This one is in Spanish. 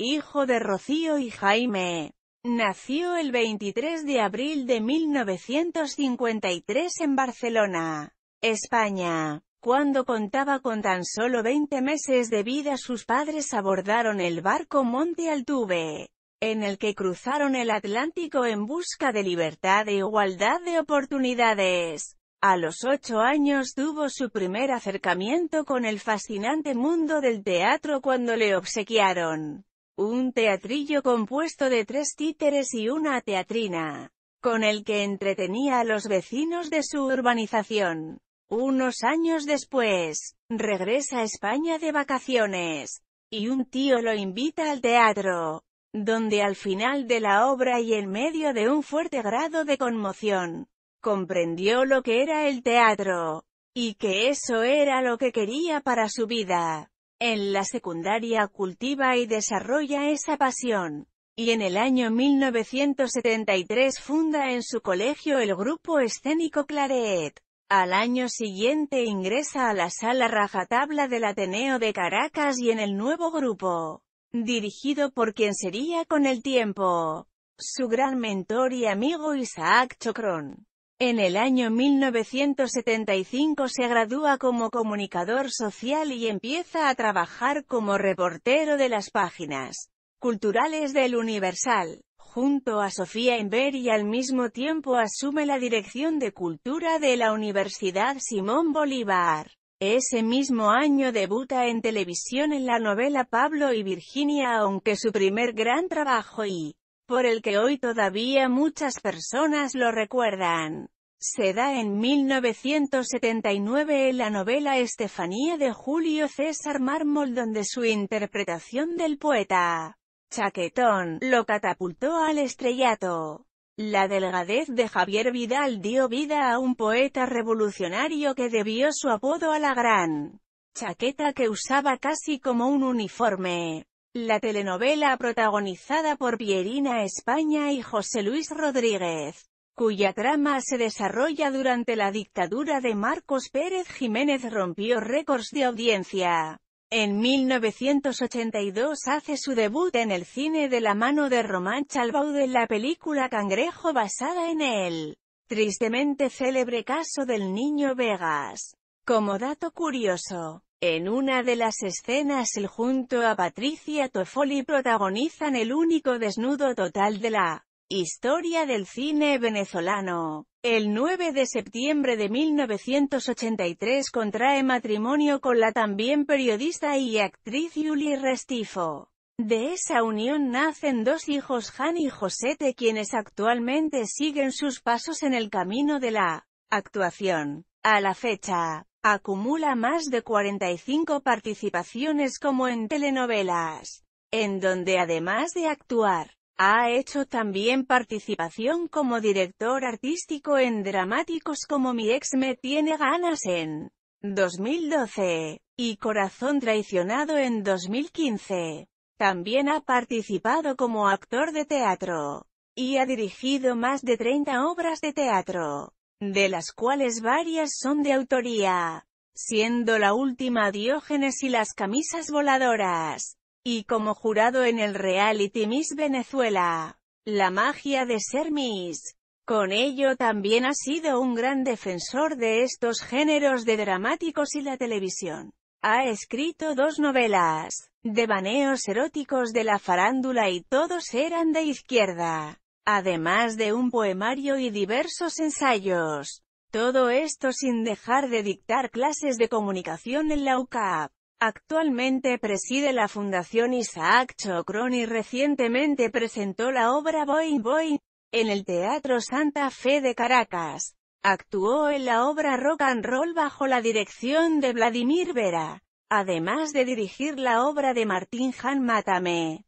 hijo de Rocío y Jaime. Nació el 23 de abril de 1953 en Barcelona, España. Cuando contaba con tan solo 20 meses de vida sus padres abordaron el barco Monte Altuve, en el que cruzaron el Atlántico en busca de libertad e igualdad de oportunidades. A los ocho años tuvo su primer acercamiento con el fascinante mundo del teatro cuando le obsequiaron un teatrillo compuesto de tres títeres y una teatrina, con el que entretenía a los vecinos de su urbanización. Unos años después, regresa a España de vacaciones, y un tío lo invita al teatro, donde al final de la obra y en medio de un fuerte grado de conmoción, comprendió lo que era el teatro, y que eso era lo que quería para su vida. En la secundaria cultiva y desarrolla esa pasión, y en el año 1973 funda en su colegio el grupo escénico Claret. Al año siguiente ingresa a la sala rajatabla del Ateneo de Caracas y en el nuevo grupo, dirigido por quien sería con el tiempo, su gran mentor y amigo Isaac Chocron. En el año 1975 se gradúa como comunicador social y empieza a trabajar como reportero de las páginas culturales del Universal. Junto a Sofía Inver, y al mismo tiempo asume la dirección de cultura de la Universidad Simón Bolívar. Ese mismo año debuta en televisión en la novela Pablo y Virginia aunque su primer gran trabajo y por el que hoy todavía muchas personas lo recuerdan. Se da en 1979 en la novela Estefanía de Julio César Mármol donde su interpretación del poeta Chaquetón lo catapultó al estrellato. La delgadez de Javier Vidal dio vida a un poeta revolucionario que debió su apodo a la gran chaqueta que usaba casi como un uniforme. La telenovela protagonizada por Pierina España y José Luis Rodríguez, cuya trama se desarrolla durante la dictadura de Marcos Pérez Jiménez rompió récords de audiencia. En 1982 hace su debut en el cine de la mano de Román Chalbaud en la película Cangrejo basada en el tristemente célebre caso del niño Vegas. Como dato curioso, en una de las escenas él junto a Patricia Toffoli protagonizan el único desnudo total de la historia del cine venezolano. El 9 de septiembre de 1983 contrae matrimonio con la también periodista y actriz Yuli Restifo. De esa unión nacen dos hijos Han y Josete quienes actualmente siguen sus pasos en el camino de la actuación. A la fecha, Acumula más de 45 participaciones como en telenovelas, en donde además de actuar, ha hecho también participación como director artístico en dramáticos como Mi ex me tiene ganas en 2012 y Corazón traicionado en 2015. También ha participado como actor de teatro y ha dirigido más de 30 obras de teatro de las cuales varias son de autoría, siendo la última Diógenes y las camisas voladoras, y como jurado en el reality Miss Venezuela, la magia de ser Miss. Con ello también ha sido un gran defensor de estos géneros de dramáticos y la televisión. Ha escrito dos novelas, de baneos eróticos de la farándula y todos eran de izquierda además de un poemario y diversos ensayos. Todo esto sin dejar de dictar clases de comunicación en la UCAP. Actualmente preside la Fundación Isaac Chocron y recientemente presentó la obra Boy Boy en el Teatro Santa Fe de Caracas. Actuó en la obra Rock and Roll bajo la dirección de Vladimir Vera, además de dirigir la obra de Martín Han Mátame.